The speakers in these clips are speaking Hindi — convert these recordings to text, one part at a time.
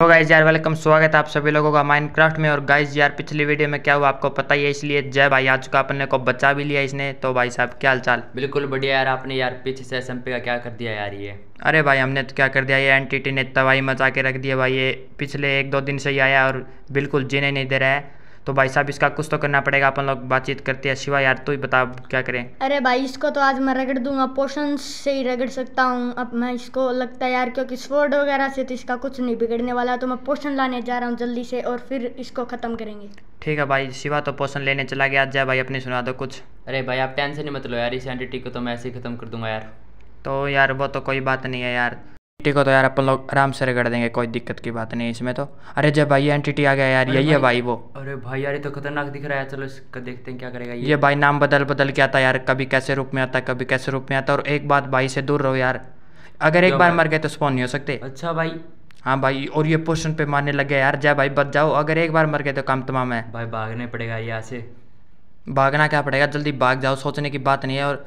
तो गाइज यार वेलकम स्वागत है आप सभी लोगों का माइनक्राफ्ट में और गाइज यार पिछली वीडियो में क्या हुआ आपको पता ही है इसलिए जय भाई आ चुका अपने को बचा भी लिया इसने तो भाई साहब क्या हाल चाल बिल्कुल बढ़िया यार आपने यार पीछे से एस का क्या कर दिया यार ये अरे भाई हमने तो क्या कर दिया ये एन ने तबाही मचा के रख दिया भाई ये पिछले एक दो दिन से ही आया और बिल्कुल जीने नहीं दे रहा है तो भाई साहब इसका कुछ तो करना पड़ेगा अपन लोग बातचीत करते हैं शिवा यार तू ही बता क्या करें अरे भाई इसको तो आज मैं रगड़ दूंगा पोषण से ही रगड़ सकता हूँ अब मैं इसको लगता है यार क्योंकि स्वर्ड वगैरह से तो इसका कुछ नहीं बिगड़ने वाला तो मैं पोषण लाने जा रहा हूँ जल्दी से और फिर इसको ख़त्म करेंगे ठीक है भाई शिवा तो पोषण लेने चला गया जाए भाई अपने सुना दो कुछ अरे भाई आप टेंशन मत लो यार इस एंटिटी को तो मैं ऐसे ही ख़त्म कर दूंगा यार तो यार वो तो कोई बात नहीं है यार ठीक हो तो यार अपन लोग आराम से रगड़ देंगे कोई दिक्कत की बात नहीं इसमें तो अरे जब भाई एन आ गया यार यही है भाई वो अरे भाई यार ये तो खतरनाक दिख रहा है चलो इसका देखते हैं क्या करेगा ये ये भाई नाम बदल बदल के आता यार कभी कैसे रूप में आता कभी कैसे रूप में आता और एक बात भाई से दूर रहो यार अगर एक बार मर गए तो स्पॉन नहीं हो सकते अच्छा भाई हाँ भाई और ये पोर्शन पे मारने लग गया यार जा भाई बच जाओ अगर एक बार मर गए तो काम तमाम है भाई भागने पड़ेगा यहाँ से भागना क्या पड़ेगा जल्दी भाग जाओ सोचने की बात नहीं है और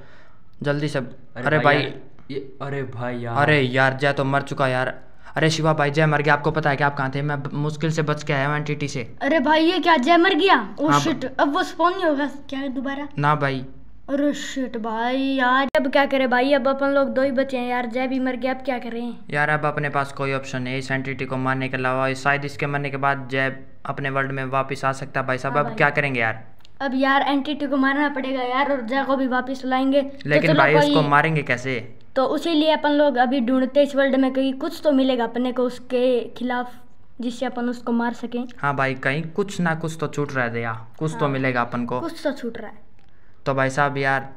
जल्दी से अरे भाई ये अरे भाई यार अरे यार जय तो मर चुका यार अरे शिवा भाई जय मर गया आपको पता है कि आप कहाँ थे मैं मुश्किल से बच के आया हूँ एनटीटी से अरे भाई ये क्या जय मर गया ओ हाँ शिट अब वो स्पॉन नहीं होगा क्या दोबारा ना भाई अरे शिट भाई यार अब क्या करें भाई अब अपन लोग दो ही बचे हैं यार जय भी मर गया अब क्या करें यार अब अपने पास कोई ऑप्शन नहीं इस एंटिटी को मारने के अलावा शायद इसके मरने के बाद जय अपने वर्ल्ड में वापस आ सकता है भाई साहब हाँ अब क्या करेंगे यार अब यार एंटिटी को मारना पड़ेगा यार और जय को भी वापस लाएंगे तो लेकिन भाई उसको मारेंगे कैसे तो उसी लिए अपन लोग अभी ढूंढते इस वर्ल्ड में कहीं कुछ तो मिलेगा अपने को उसके खिलाफ जिससे अपन उसको मार सकें हाँ भाई कहीं कुछ ना कुछ तो छूट रहा है दया कुछ तो हाँ, तो मिलेगा अपन को कुछ तो छूट रहा है तो भाई साहब यार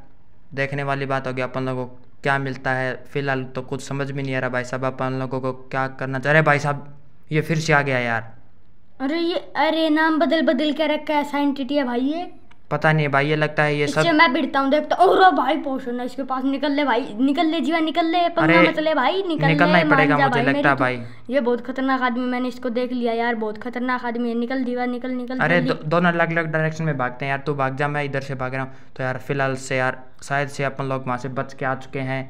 देखने वाली बात होगी अपन लोगों को क्या मिलता है फिलहाल तो कुछ समझ में नहीं आ रहा भाई साहब अपन लोगों को क्या करना चाह रहे भाई साहब ये फिर से आ गया यार अरे ये अरे नाम बदल बदल के रखा है साइंटिटी है भाई ये पता नहीं भाई ये लगता है ये सब मैं बिड़ता हूँ देखता और भाई पोषण है इसके पास निकल ले भाई निकल ले जीवा निकल ले पंगा मत ले भाई निकल निकलना ही पड़ेगा मुझे लगता है भाई तो- ये बहुत खतरनाक आदमी मैंने इसको देख लिया यार बहुत खतरनाक आदमी है निकल दीवा निकल निकल अरे दोनों अलग अलग डायरेक्शन में भागते हैं यार तू भाग जा मैं इधर से भाग रहा हूँ तो यार फिलहाल से यार शायद से अपन लोग वहाँ से बच के आ चुके हैं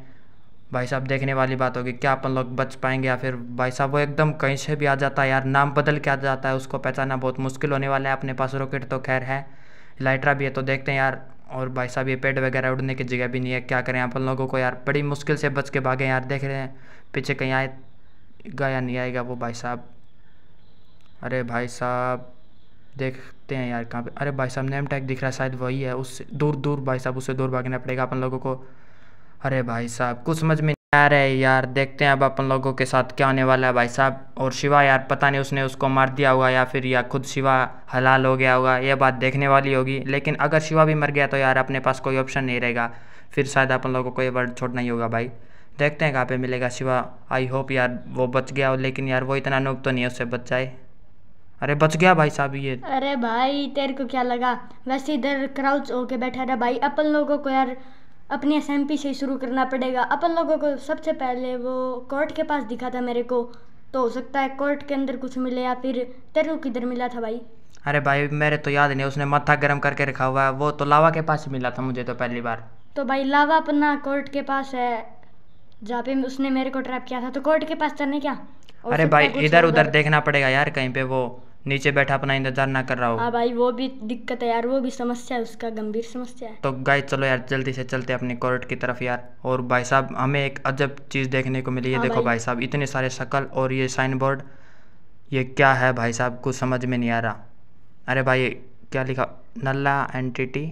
भाई साहब देखने वाली बात होगी क्या अपन लोग बच पाएंगे या फिर भाई साहब वो एकदम कहीं से भी आ जाता है यार नाम बदल के आ जाता है उसको पहचाना बहुत मुश्किल होने वाला है अपने पास रॉकेट तो खैर है लाइटरा भी है तो देखते हैं यार और भाई साहब ये पेड़ वगैरह उड़ने की जगह भी नहीं है क्या करें आप लोगों को यार बड़ी मुश्किल से बच के भागे यार देख रहे हैं पीछे कहीं आएगा या नहीं आएगा वो भाई साहब अरे भाई साहब देखते हैं यार कहाँ पे अरे भाई साहब नेम टैग दिख रहा है शायद वही है उससे दूर दूर भाई साहब उससे दूर भागना पड़ेगा अपन लोगों को अरे भाई साहब कुछ समझ में यार है यार देखते हैं अब अपन लोगों के साथ क्या होने वाला है भाई साहब और शिवा यार पता नहीं उसने उसको मार दिया होगा या फिर या खुद शिवा हलाल हो गया होगा ये बात देखने वाली होगी लेकिन अगर शिवा भी मर गया तो यार अपने पास कोई ऑप्शन नहीं रहेगा फिर शायद अपन लोगों को ये वर्ड छोड़ना ही होगा भाई देखते हैं कहाँ पे मिलेगा शिवा आई होप यार वो बच गया हो लेकिन यार वो इतना नुक तो नहीं है उससे बच जाए अरे बच गया भाई साहब ये अरे भाई तेरे को क्या लगा वैसे इधर क्राउच होके बैठा रहा भाई अपन लोगों को यार अपनी एस से शुरू करना पड़ेगा अपन लोगों को सबसे पहले वो कोर्ट के पास दिखा था मेरे को तो हो सकता है कोर्ट के अंदर कुछ मिले या फिर तेरे को किधर मिला था भाई अरे भाई मेरे तो याद नहीं उसने माथा गर्म करके रखा हुआ है वो तो लावा के पास ही मिला था मुझे तो पहली बार तो भाई लावा अपना कोर्ट के पास है जहाँ पे उसने मेरे को ट्रैप किया था तो कोर्ट के पास चलने क्या अरे भाई इधर उधर देखना पड़ेगा यार कहीं पे वो नीचे बैठा अपना इंतजार ना कर रहा हो हाँ भाई वो भी दिक्कत है यार वो भी समस्या है उसका गंभीर समस्या है तो गाय चलो यार जल्दी से चलते अपने कोर्ट की तरफ यार और भाई साहब हमें एक अजब चीज़ देखने को मिली है हाँ देखो भाई साहब इतने सारे शकल और ये साइन बोर्ड ये क्या है भाई साहब कुछ समझ में नहीं आ रहा अरे भाई क्या लिखा नल्ला एंटिटी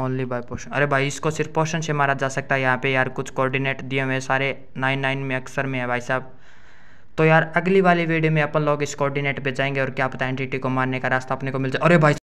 ओनली बाय पोषण अरे भाई इसको सिर्फ पोषण से मारा जा सकता है यहाँ पे यार कुछ कोऑर्डिनेट दिए हुए सारे नाइन नाइन में अक्सर में है भाई साहब तो यार अगली वाली वीडियो में अपन लोग इस कोऑर्डिनेट पे जाएंगे और क्या पता एंटिटी को मारने का रास्ता अपने को मिल जाए अरे भाई